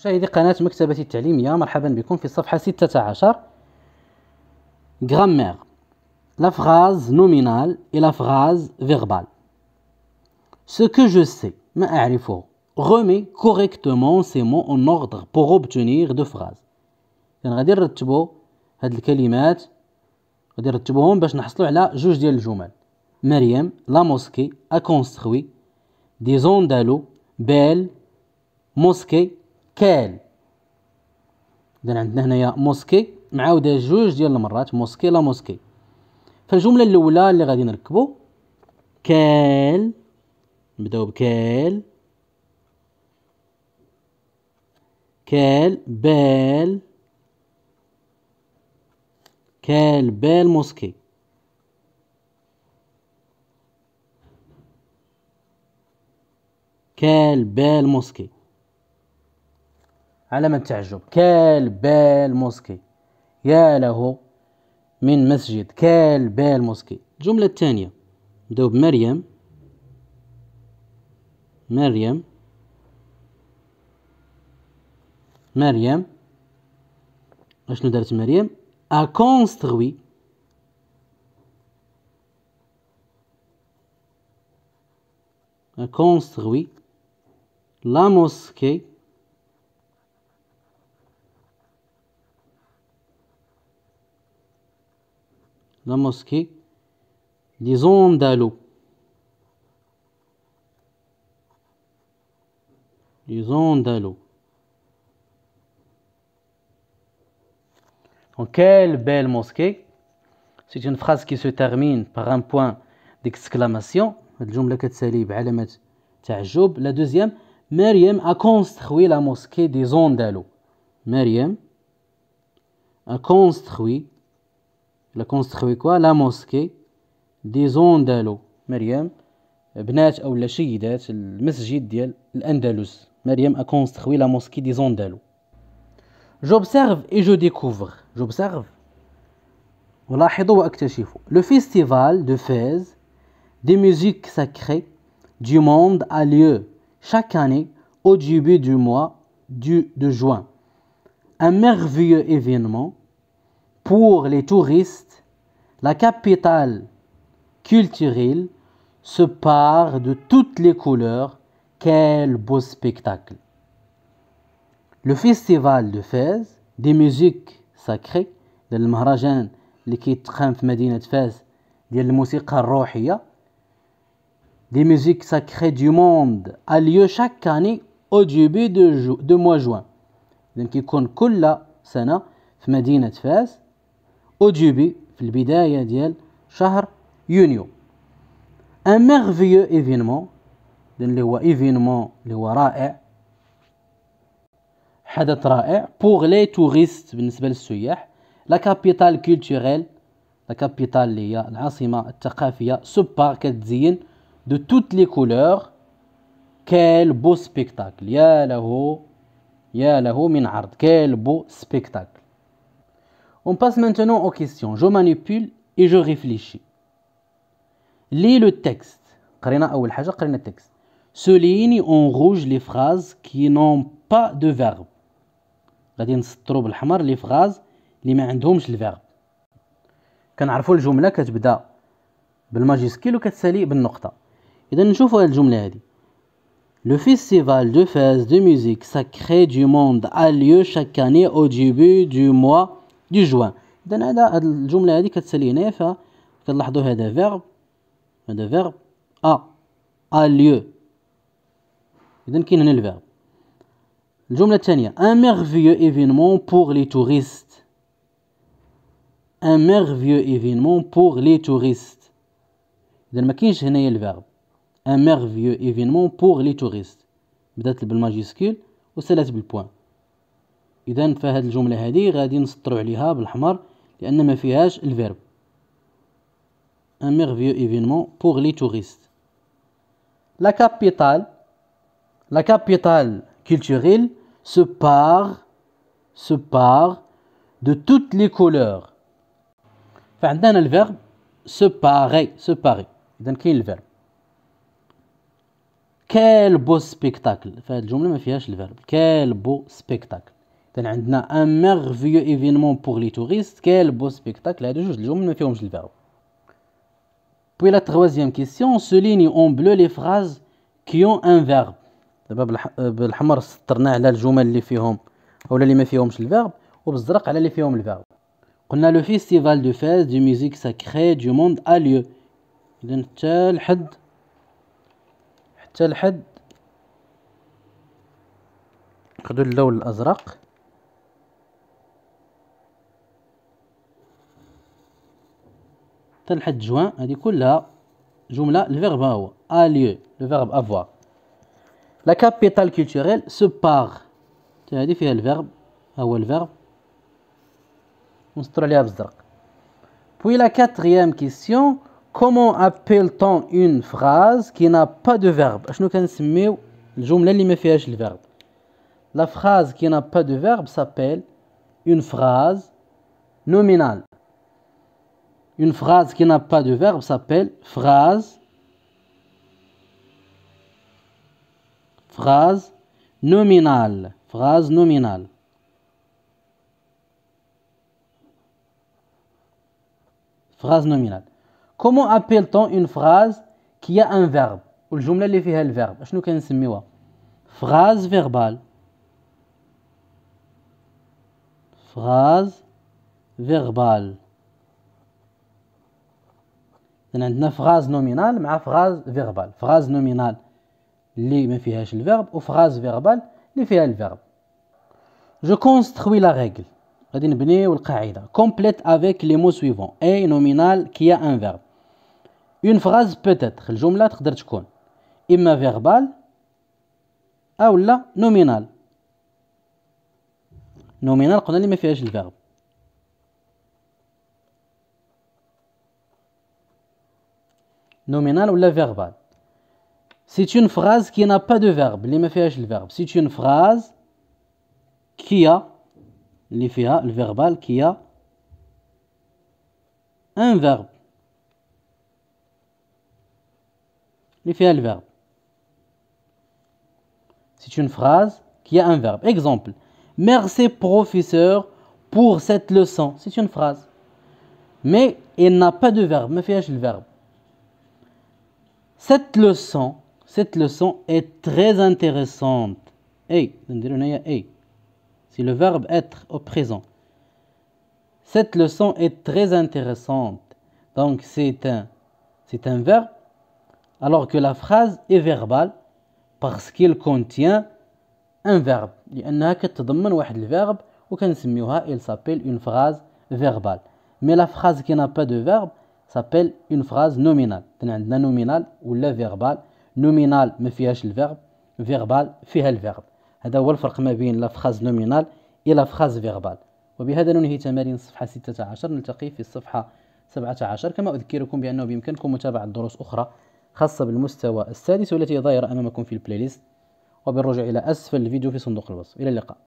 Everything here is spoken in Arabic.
مشاهدي قناة مكتبة التعليمية مرحبا بكم في الصفحة 16 غرامير فراز نومينال اي فراز فيربال سو كو جو سي ما أعرفه رومي كوريكتومون سي mots اون اوردر pour اوبتونيغ دو phrases يعني غادي نرتبو هاد الكلمات غادي نرتبوهم باش نحصلو على جوج ديال الجمل مريم لا موسكي ا دي زوندالو بيل موسكي كال اذا عندنا هنايا موسكي معاوده جوج ديال المرات موسكي لا موسكي فالجمله الاولى اللي غادي نركبو كال نبداو بكال كال بال كال بال موسكي كال بال موسكي علامة تعجب بال موسكي يا له من مسجد كال بال موسكي الجملة الثانية نبداو بمريم مريم مريم اشنو دارت مريم ا كونستروي ا كونستروي لا موسكي la mosquée des Andalous. Les Andalous. Donc, quelle belle mosquée! C'est une phrase qui se termine par un point d'exclamation. La deuxième, Maryam a construit la mosquée des Andalous. Maryam a construit il a construit quoi La mosquée des Andalous. Myriam, le Mariam a construit la mosquée des Andalous. J'observe et je découvre. J'observe. Le festival de Fès des musiques sacrées du monde a lieu chaque année au début du mois du, de juin. Un merveilleux événement pour les touristes, la capitale culturelle se part de toutes les couleurs. Quel beau spectacle! Le festival de Fès des musiques sacrées, de المهرجان اللي كيتقام في Fès, فاس ديال الموسيقى des musiques sacrées du monde a lieu chaque année au début de, de mois juin. Donc, il y a la في de Fès, اوجوبي في البدايه ديال شهر يونيو ان ميرفيو ايفينمون اللي هو ايفينمون اللي هو رائع حدث رائع بوغ لي توريست بالنسبه للسياح لا كابيتال كولتوريل لا كابيتال اللي هي العاصمه الثقافيه سو بار كتزين دو توت لي كولور كيل بو سبيكتاكل يا له يا له من عرض كيل بو سبيكتاكل On passe maintenant aux questions. Je manipule et je réfléchis. Lis le texte. le texte. ligne en rouge les phrases qui n'ont pas de verbe. les phrases qui اللي ما عندهمش الفيرب كنعرفوا الجمله كتبدا بالماجيسكيل وكتسالي بالنقطه اذا نشوفوا هذه الجمله هذه Le festival de fêtes de musique sacré du monde a lieu chaque année au début du mois دي جوان اذا هذا هاد الجمله هذه كتسالي هنايا ف كنلاحظوا هذا فيرب هذا فيرب ا ا ليو اذا كاين هنا الفيرب الجمله الثانيه ان ميرفيو ايفينمون بور لي توريست ان ميرفيو ايفينمون بور لي توريست اذا ما كاينش هنايا الفيرب ان ميرفيو ايفينمون بور لي توريست بدات بالماجيسكول وسالات بالبوان اذا فهاد الجمله هذه غادي نسطرو عليها بالاحمر لان ما فيهاش الفيرب ان ميرفيو ايفينمون بوغ لي توريست لا كابيتال لا كابيتال كولتوريل سو بار سو بار دو توت لي كولور فعندنا الفيرب سو باري سو باري اذا كاين الفيرب كالبو بو سبيكتاكل فهاد الجمله ما فيهاش الفيرب كالبو سبيكتاكل كان عندنا ان ميرفيو ايفينمون بوغ لي توريست كيل بو سبيكتاكل هادو جوج الجمل ما فيهمش الفاو بوي لا تروازيام كيسيون سوليني اون بلو لي فراز كي اون ان فيرب دابا بالحمر سطرنا على الجمل اللي فيهم او اللي ما فيهمش الفيرب وبالزرق على اللي فيهم الفيرب قلنا لو فيستيفال دو فاز دو ميوزيك ساكري دو موند اليو اذا حتى لحد حتى لحد خدو اللون الازرق Le le verbe avoir a lieu. Le verbe avoir. La capitale culturelle se part. Jumle quel verbe? A le verbe? On se travaille à vous Puis la quatrième question. Comment appelle-t-on une phrase qui n'a pas de verbe? Je ne connais mieux jumle le verbe. La phrase qui n'a pas de verbe s'appelle une phrase nominale. Une phrase qui n'a pas de verbe s'appelle phrase. Phrase nominale. Phrase nominale. Phrase nominale. Comment appelle-t-on une phrase qui a un verbe Phrase verbale. Phrase verbale كنسميوها Phrase verbale Phrase verbale. إذن عندنا فغاز نومينال مع فغاز فيربال فغاز نومينال اللي ما فيهاش الفيرب وفغاز فيربال اللي فيها الفيرب جو كونستروي لا ريغل غادي نبنيو القاعده كومبليت افيك لي مو سويفون اي نومينال كي ان فيرب اون فغاز بوتيتر الجمله تقدر تكون اما فيربال او لا نومينال نومينال قلنا لي ما فيهاش الفيرب nominal ou la verbal. C'est une phrase qui n'a pas de verbe, les le verbe. C'est une phrase qui a, les le verbal, qui a un verbe. Les le verbe. C'est une phrase qui a un verbe. Exemple. Merci professeur pour cette leçon. C'est une phrase. Mais elle n'a pas de verbe. Me le verbe. Cette leçon, cette leçon est très intéressante. c'est le verbe être au présent. Cette leçon est très intéressante. Donc c'est un, c'est un verbe, alors que la phrase est verbale parce qu'elle contient un verbe. verbe, s'appelle une phrase verbale. Mais la phrase qui n'a pas de verbe, سابيل اون فراز نومينال nominale عندنا نومينال ولا فيربال نومينال ما فيهاش الفيرب فيربال فيها الفيرب هذا هو الفرق ما بين لا فراز نومينال إلى فراز فيربال وبهذا ننهي تمارين الصفحة 16 نلتقي في الصفحة 17 كما أذكركم بأنه بإمكانكم متابعة دروس أخرى خاصة بالمستوى السادس والتي ظاهرة أمامكم في البلاي ليست وبالرجوع إلى أسفل الفيديو في صندوق الوصف إلى اللقاء